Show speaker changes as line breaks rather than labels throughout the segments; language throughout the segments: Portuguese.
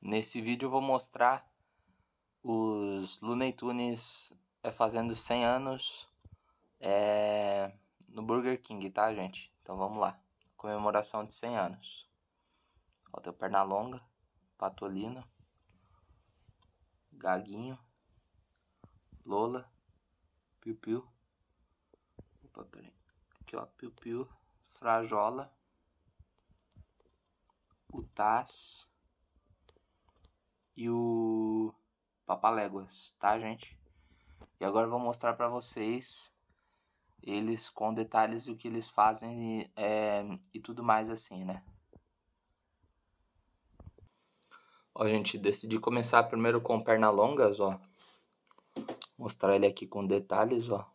Nesse vídeo eu vou mostrar os Looney Tunes é fazendo 100 anos é, no Burger King, tá gente? Então vamos lá, comemoração de 100 anos. Ó, teu perna longa Patolina, Gaguinho, Lola, Piu Piu, opa, peraí, aqui ó, Piu Piu, Frajola, o Taz e o Papaléguas, tá, gente? E agora eu vou mostrar para vocês eles com detalhes o que eles fazem é, e tudo mais assim, né? Ó, gente, decidi começar primeiro com perna longas, ó. Mostrar ele aqui com detalhes, ó.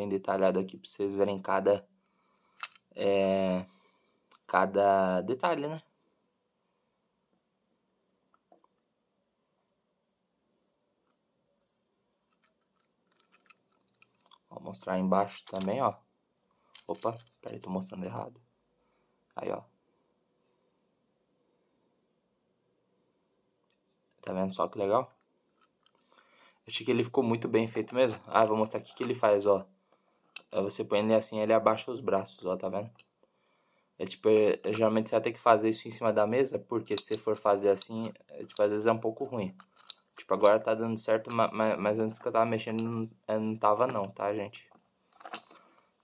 bem detalhado aqui para vocês verem cada, é, cada detalhe, né? Vou mostrar embaixo também, ó. Opa, peraí, tô mostrando errado. Aí, ó. Tá vendo só que legal? Achei que ele ficou muito bem feito mesmo. Ah, vou mostrar aqui o que ele faz, ó. Aí você põe ele assim, ele abaixa os braços, ó, tá vendo? É tipo, é, é, geralmente você vai ter que fazer isso em cima da mesa, porque se você for fazer assim, é, tipo, às vezes é um pouco ruim. Tipo, agora tá dando certo, mas, mas antes que eu tava mexendo, não, é, não tava não, tá, gente?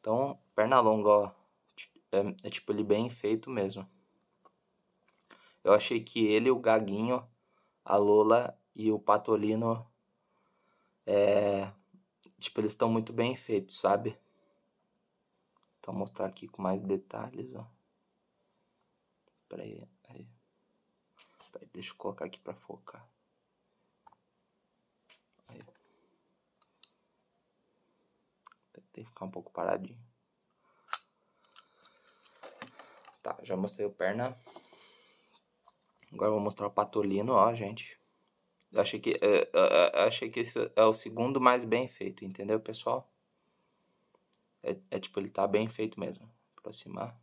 Então, perna longa, ó. É, é tipo, ele bem feito mesmo. Eu achei que ele, o Gaguinho, a Lola e o Patolino, é, tipo, eles estão muito bem feitos, sabe? Então, mostrar aqui com mais detalhes, ó. Peraí, aí. aí deixa eu colocar aqui para focar. Aí. Tem que ficar um pouco paradinho. Tá, já mostrei o perna. Agora eu vou mostrar o patolino, ó, gente. Eu achei que, eu, é, eu, é, é, eu achei que esse é o segundo mais bem feito, entendeu, pessoal? é, é tipo, ele tá bem feito mesmo. Aproximar.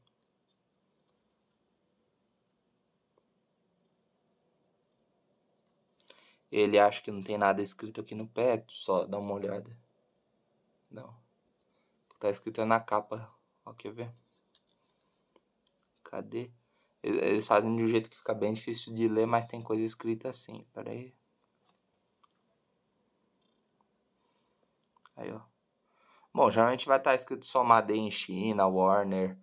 Ele acha que não tem nada escrito aqui no pé, só dá uma olhada. Não. tá escrito é na capa. Ó, quer ver? Cadê? Eles fazem de um jeito que fica bem difícil de ler, mas tem coisa escrita assim. Pera aí. Aí, ó. Bom, geralmente vai estar tá escrito só Made em China, Warner,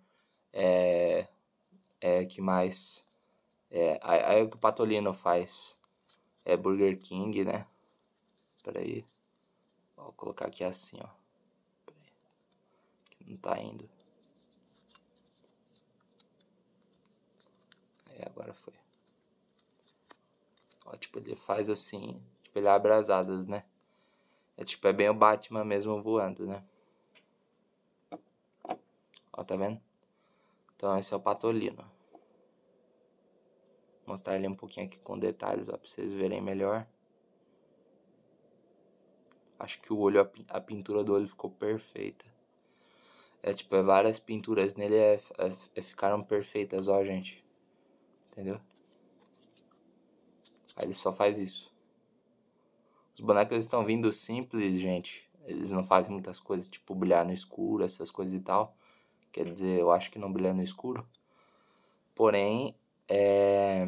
é, é que mais? É, aí é o que o Patolino faz. É Burger King, né? Peraí. Vou colocar aqui assim, ó. Que não tá indo. aí é, agora foi. Ó, tipo, ele faz assim. Tipo, ele abre as asas, né? É tipo, é bem o Batman mesmo voando, né? tá vendo? Então esse é o patolino. Vou mostrar ele um pouquinho aqui com detalhes, ó, pra vocês verem melhor. Acho que o olho, a pintura do olho ficou perfeita. É tipo, é várias pinturas nele é, é, é, ficaram perfeitas, ó, gente. Entendeu? Aí ele só faz isso. Os bonecos estão vindo simples, gente. Eles não fazem muitas coisas, tipo brilhar no escuro, essas coisas e tal. Quer dizer, eu acho que não brilha no escuro. Porém, é...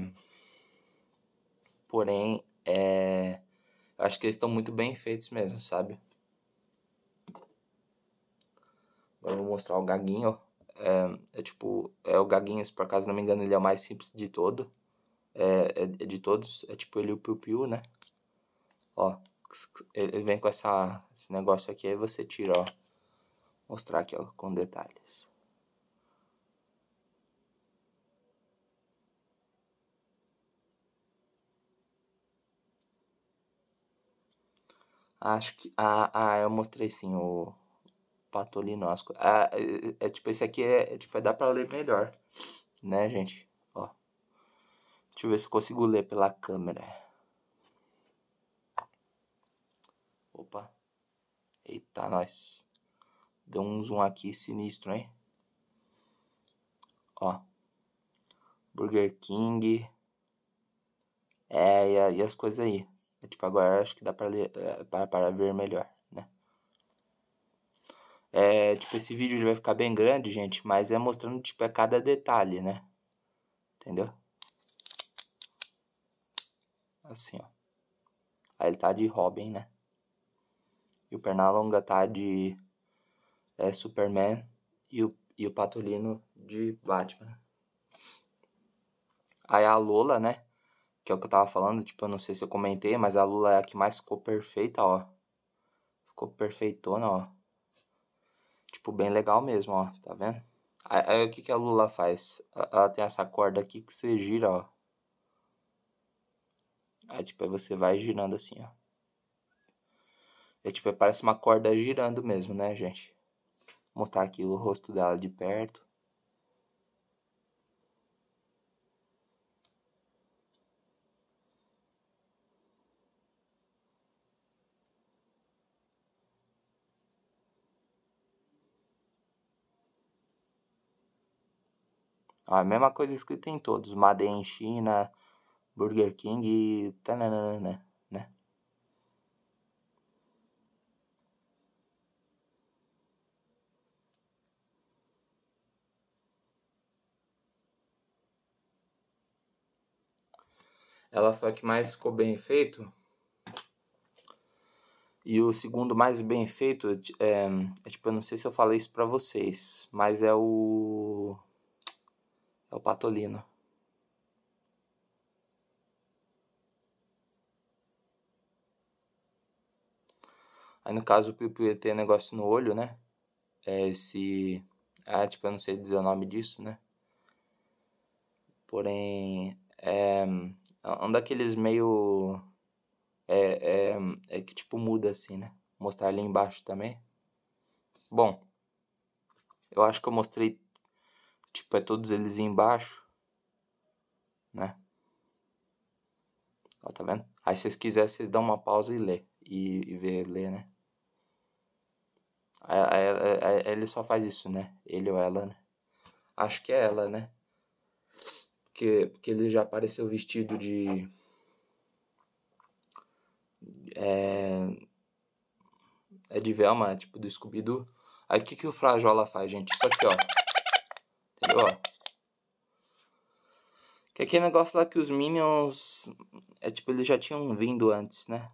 Porém, é... Acho que eles estão muito bem feitos mesmo, sabe? Agora eu vou mostrar o gaguinho. É, é, tipo, é o gaguinho, se por acaso não me engano, ele é o mais simples de todo. É, é, é de todos. É tipo ele o Piu Piu, né? Ó, ele vem com essa, esse negócio aqui, aí você tira, ó. Mostrar aqui, ó, com detalhes. Acho que. Ah, ah eu mostrei sim o patolinóscopo. Ah, é, é, é, tipo, esse aqui é, é tipo, é, dá pra ler melhor, né, gente? Ó. Deixa eu ver se eu consigo ler pela câmera. Opa. Eita, nós. Deu um zoom aqui sinistro, hein? Ó. Burger King. É, e, e as coisas aí. É, tipo, agora acho que dá pra, ler, é, pra, pra ver melhor, né? É, tipo, esse vídeo ele vai ficar bem grande, gente, mas é mostrando, tipo, é cada detalhe, né? Entendeu? Assim, ó. Aí ele tá de Robin, né? E o Pernalonga tá de é, Superman e o, e o Patolino de Batman. Aí a Lola, né? que é o que eu tava falando, tipo, eu não sei se eu comentei, mas a Lula é a que mais ficou perfeita, ó. Ficou perfeitona, ó. Tipo, bem legal mesmo, ó, tá vendo? Aí, o que que a Lula faz? Ela tem essa corda aqui que você gira, ó. Aí, tipo, aí você vai girando assim, ó. É tipo, parece uma corda girando mesmo, né, gente? Vou mostrar aqui o rosto dela de perto. A mesma coisa escrita em todos. Maden China, Burger King, tananana, né? Ela foi a que mais ficou bem feito. E o segundo mais bem feito, é, é tipo, eu não sei se eu falei isso pra vocês, mas é o é o patolino. Aí no caso o piu-piu tem negócio no olho, né? É esse... Ah, tipo, eu não sei dizer o nome disso, né? Porém, é, é... Um daqueles meio... É, é, é que tipo muda assim, né? mostrar ali embaixo também. Bom, eu acho que eu mostrei Tipo, é todos eles embaixo, né? Ó, tá vendo? Aí, se vocês quiserem, vocês dão uma pausa e lê. E, e vê, lê, né? Aí, aí, aí, ele só faz isso, né? Ele ou ela, né? Acho que é ela, né? Porque, porque ele já apareceu vestido de... É, é de Velma, tipo do Scooby-Doo. Aí o que, que o Flajola faz, gente? Isso aqui, ó. Ó. Que aquele negócio lá que os Minions. É tipo, eles já tinham vindo antes, né?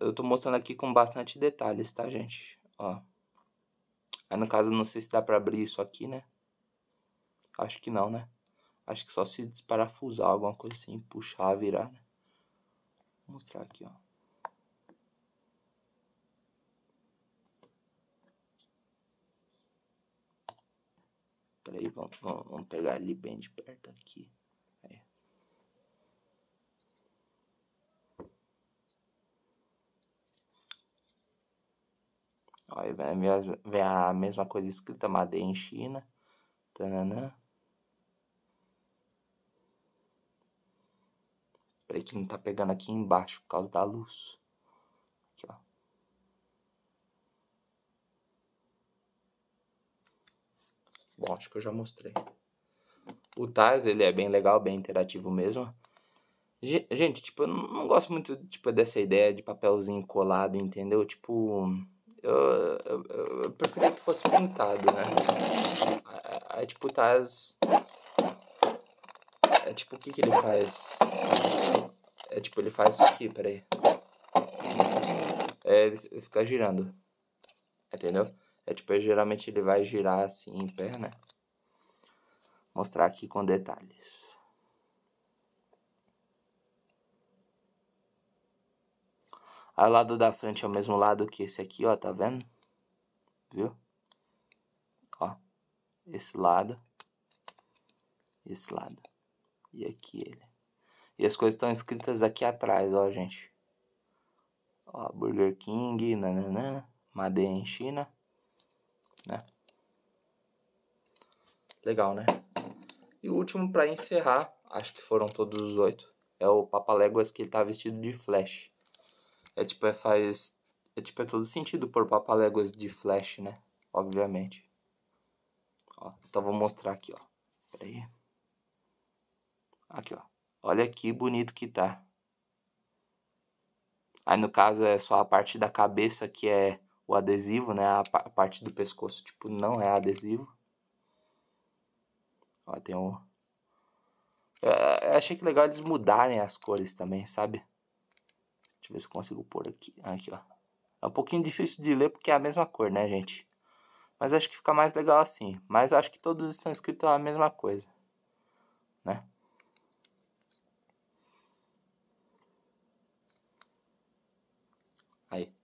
Eu tô mostrando aqui com bastante detalhes, tá, gente? Ó. Aí no caso, não sei se dá pra abrir isso aqui, né? Acho que não, né? Acho que só se desparafusar alguma coisa assim, puxar, virar, né? Vou mostrar aqui, ó. Peraí, vamos, vamos, vamos pegar ele bem de perto aqui. É. Aí vem a mesma coisa escrita Made em China. Tananã. Peraí que não tá pegando aqui embaixo por causa da luz. Aqui, ó. Bom, acho que eu já mostrei. O Taz, ele é bem legal, bem interativo mesmo. Gente, tipo, eu não gosto muito, tipo, dessa ideia de papelzinho colado, entendeu? Tipo, eu, eu, eu preferia que fosse pintado, né? Aí, é, é, é tipo, o Taz... É tipo, o que que ele faz? É tipo, ele faz isso aqui, peraí. É, ele fica girando. Entendeu? É tipo, é, geralmente ele vai girar assim em pé, né? Mostrar aqui com detalhes. Aí o lado da frente é o mesmo lado que esse aqui, ó, tá vendo? Viu? Ó, esse lado, esse lado e aqui ele. E as coisas estão escritas aqui atrás, ó, gente. Ó, Burger King, nananã, Madeira em China né? Legal, né? E o último para encerrar, acho que foram todos os oito. É o Léguas que ele tá vestido de Flash. É tipo, é faz. É tipo, é todo sentido pôr Léguas de Flash, né? Obviamente. Ó, então vou mostrar aqui, ó. Pera aí. Aqui, ó. Olha que bonito que tá. Aí no caso é só a parte da cabeça que é o adesivo, né? A, parte do pescoço, tipo, não é adesivo. Ó, tem um... Eu achei que legal eles mudarem as cores também, sabe? Deixa eu ver se eu consigo pôr aqui. Ah, aqui, ó. É um pouquinho difícil de ler porque é a mesma cor, né, gente? Mas acho que fica mais legal assim. Mas acho que todos estão escritos a mesma coisa. Né? Aí.